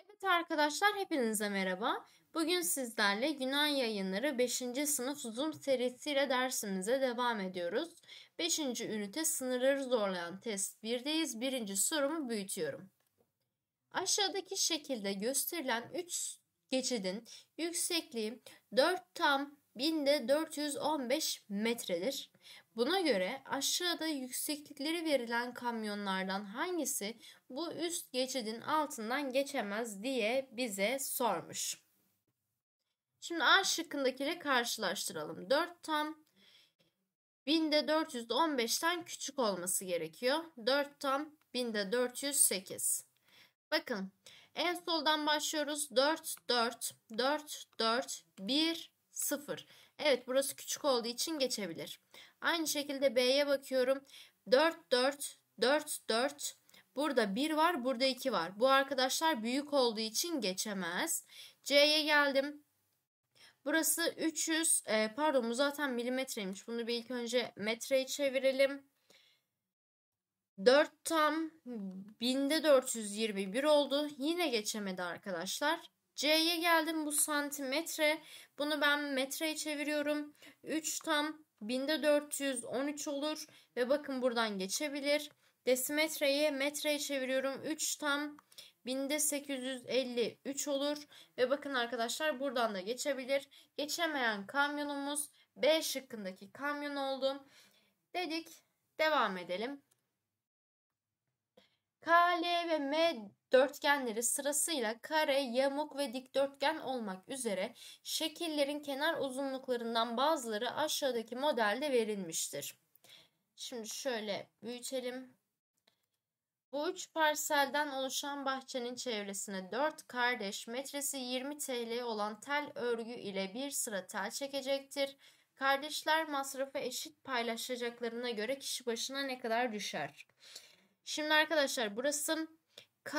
Evet arkadaşlar hepinize merhaba. Bugün sizlerle Yunan Yayınları 5. sınıf Zoom serisiyle dersimize devam ediyoruz. 5. ünite sınırları zorlayan test 1'deyiz. 1. sorumu büyütüyorum. Aşağıdaki şekilde gösterilen 3 geçidin yüksekliği 4 tam binde 415 metredir. Buna göre aşağıda yükseklikleri verilen kamyonlardan hangisi bu üst geçidin altından geçemez diye bize sormuş. Şimdi A şıkkındakiyle karşılaştıralım. 4 tam 1000'de 415'ten küçük olması gerekiyor. 4 tam 1000'de 408. Bakın en soldan başlıyoruz. 4, 4, 4, 4, 1, 0. Evet burası küçük olduğu için geçebilir. Aynı şekilde B'ye bakıyorum. 4, 4, 4, 4. Burada 1 var, burada 2 var. Bu arkadaşlar büyük olduğu için geçemez. C'ye geldim. Burası 300, e, pardon bu zaten milimetreymiş. Bunu bir ilk önce metreye çevirelim. 4 tam 1000'de 421 oldu. Yine geçemedi arkadaşlar. C'ye geldim bu santimetre. Bunu ben metreye çeviriyorum. 3 tam binde 413 olur ve bakın buradan geçebilir. Desimetreyi metreye çeviriyorum. 3 tam binde 853 olur ve bakın arkadaşlar buradan da geçebilir. Geçemeyen kamyonumuz B şıkkındaki kamyon oldu. Dedik devam edelim. K, ve M dörtgenleri sırasıyla kare, yamuk ve dikdörtgen olmak üzere şekillerin kenar uzunluklarından bazıları aşağıdaki modelde verilmiştir. Şimdi şöyle büyütelim. Bu üç parselden oluşan bahçenin çevresine dört kardeş metresi 20 TL olan tel örgü ile bir sıra tel çekecektir. Kardeşler masrafı eşit paylaşacaklarına göre kişi başına ne kadar düşer? Şimdi arkadaşlar burası K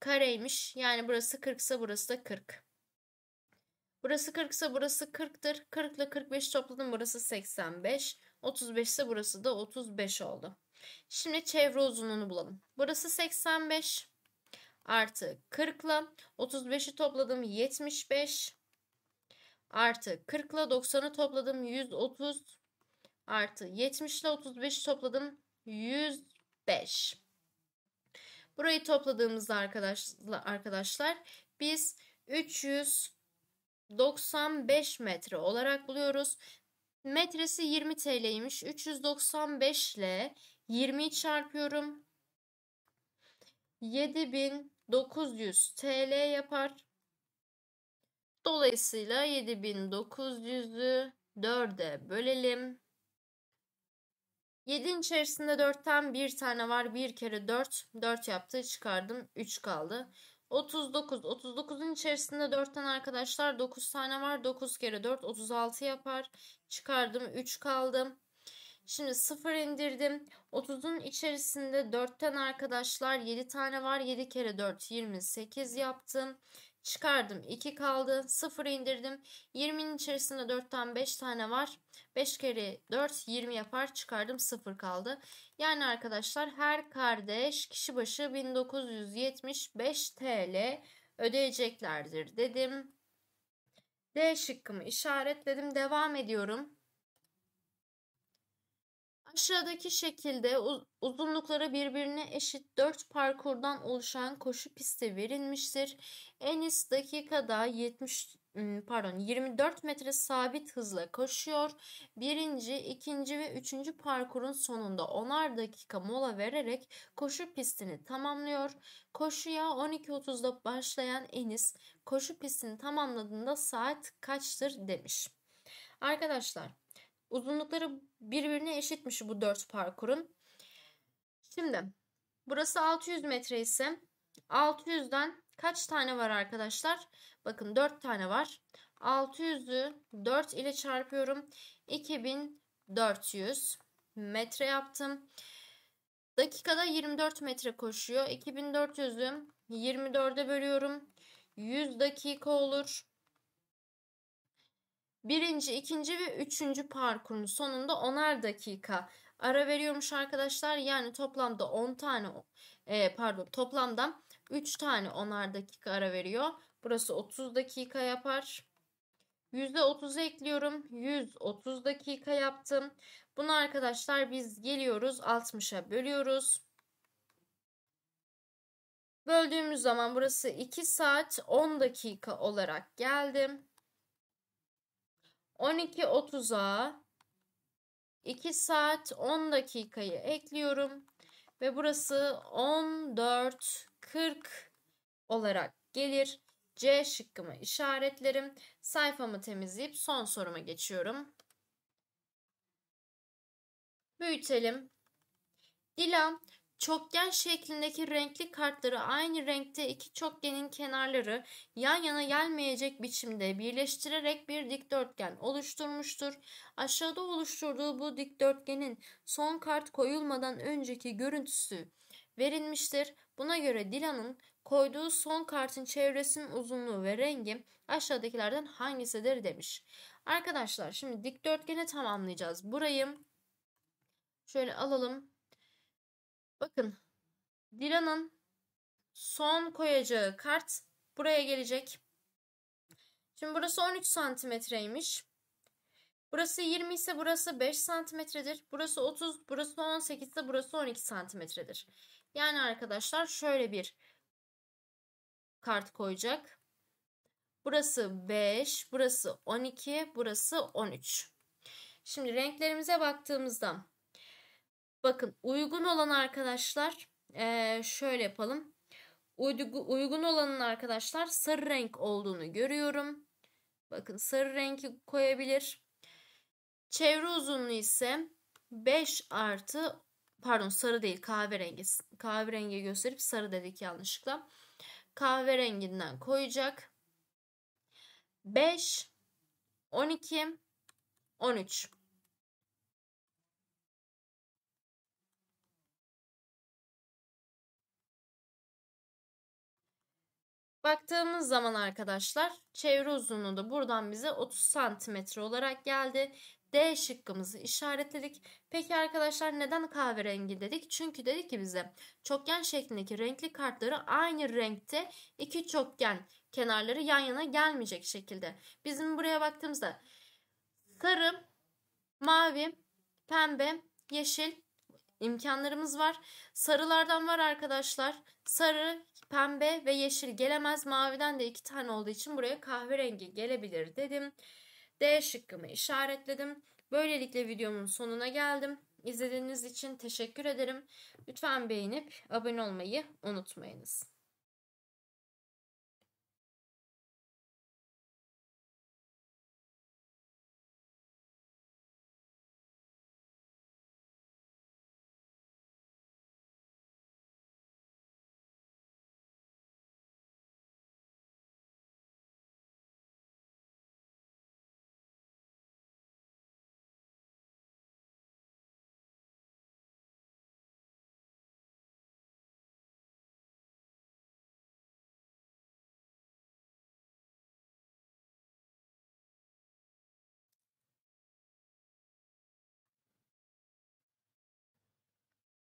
kareymiş. Yani burası 40 ise burası da 40. Burası 40 ise burası 40'tır. 40 ile 45 topladım burası 85. 35 ise burası da 35 oldu. Şimdi çevre uzunluğunu bulalım. Burası 85 artı 40 ile 35'i topladım 75 artı 40 ile 90'ı topladım 130 artı 70 ile 35'i topladım 105. Burayı topladığımızda arkadaşlar, arkadaşlar biz 395 metre olarak buluyoruz. Metresi 20 TL'ymiş. 395 ile 20'yi çarpıyorum. 7900 TL yapar. Dolayısıyla 7900'ü 4'e bölelim. 7'nin içerisinde 4'ten bir tane var. Bir kere 4. 4 yaptı. Çıkardım. 3 kaldı. 39. 39'un içerisinde 4'ten arkadaşlar 9 tane var. 9 kere 4 36 yapar. Çıkardım. 3 kaldım. Şimdi 0 indirdim. 30'un içerisinde 4'ten arkadaşlar 7 tane var. 7 kere 4 28 yaptım çıkardım 2 kaldı 0 indirdim 20'nin içerisinde 4'ten 5 tane var 5 kere 4 20 yapar çıkardım 0 kaldı yani arkadaşlar her kardeş kişi başı 1975 TL ödeyeceklerdir dedim D şıkkımı işaretledim devam ediyorum Aşağıdaki şekilde uzunlukları birbirine eşit 4 parkurdan oluşan koşu pisti verilmiştir. Enis dakikada 70 pardon 24 metre sabit hızla koşuyor. Birinci, ikinci ve üçüncü parkurun sonunda 10'ar dakika mola vererek koşu pistini tamamlıyor. Koşuya 12.30'da başlayan Enis koşu pistini tamamladığında saat kaçtır demiş. Arkadaşlar Uzunlukları birbirine eşitmiş bu dört parkurun. Şimdi burası 600 metre ise 600'den kaç tane var arkadaşlar? Bakın 4 tane var. 600'ü 4 ile çarpıyorum. 2400 metre yaptım. Dakikada 24 metre koşuyor. 2400'ü 24'e bölüyorum. 100 dakika olur. Birinci, ikinci ve üçüncü parkurun sonunda onar dakika ara veriyormuş arkadaşlar. Yani toplamda 10 tane e, pardon toplamda 3 tane onar dakika ara veriyor. Burası 30 dakika yapar. %30 ekliyorum. 130 dakika yaptım. Bunu arkadaşlar biz geliyoruz 60'a bölüyoruz. Böldüğümüz zaman burası 2 saat 10 dakika olarak geldim. 12.30'a 2 saat 10 dakikayı ekliyorum ve burası 14.40 olarak gelir. C şıkkımı işaretlerim. Sayfamı temizleyip son soruma geçiyorum. Büyütelim. Dilan çokgen şeklindeki renkli kartları aynı renkte iki çokgenin kenarları yan yana gelmeyecek biçimde birleştirerek bir dikdörtgen oluşturmuştur. Aşağıda oluşturduğu bu dikdörtgenin son kart koyulmadan önceki görüntüsü verilmiştir. Buna göre Dilan'ın koyduğu son kartın çevresinin uzunluğu ve rengi aşağıdakilerden hangisidir demiş. Arkadaşlar şimdi dikdörtgeni tamamlayacağız. Burayı şöyle alalım. Bakın Dira'nın son koyacağı kart buraya gelecek. Şimdi burası 13 santimetreymiş. Burası 20 ise burası 5 santimetredir. Burası 30, burası 18 ise burası 12 santimetredir. Yani arkadaşlar şöyle bir kart koyacak. Burası 5, burası 12, burası 13. Şimdi renklerimize baktığımızda Bakın uygun olan arkadaşlar ee, şöyle yapalım. Uygun olanın arkadaşlar sarı renk olduğunu görüyorum. Bakın sarı rengi koyabilir. Çevre uzunluğu ise 5 artı pardon sarı değil kahverengi kahverengi gösterip sarı dedik yanlışlıkla. Kahverenginden koyacak. 5 12 13 Baktığımız zaman arkadaşlar çevre uzunluğu da buradan bize 30 santimetre olarak geldi. D şıkkımızı işaretledik. Peki arkadaşlar neden kahverengi dedik? Çünkü dedi ki bize çokgen şeklindeki renkli kartları aynı renkte iki çokgen kenarları yan yana gelmeyecek şekilde. Bizim buraya baktığımızda sarı, mavi, pembe, yeşil, imkanlarımız var. Sarılardan var arkadaşlar. Sarı, pembe ve yeşil gelemez. Maviden de iki tane olduğu için buraya kahverengi gelebilir dedim. D şıkkımı işaretledim. Böylelikle videomun sonuna geldim. İzlediğiniz için teşekkür ederim. Lütfen beğenip abone olmayı unutmayınız.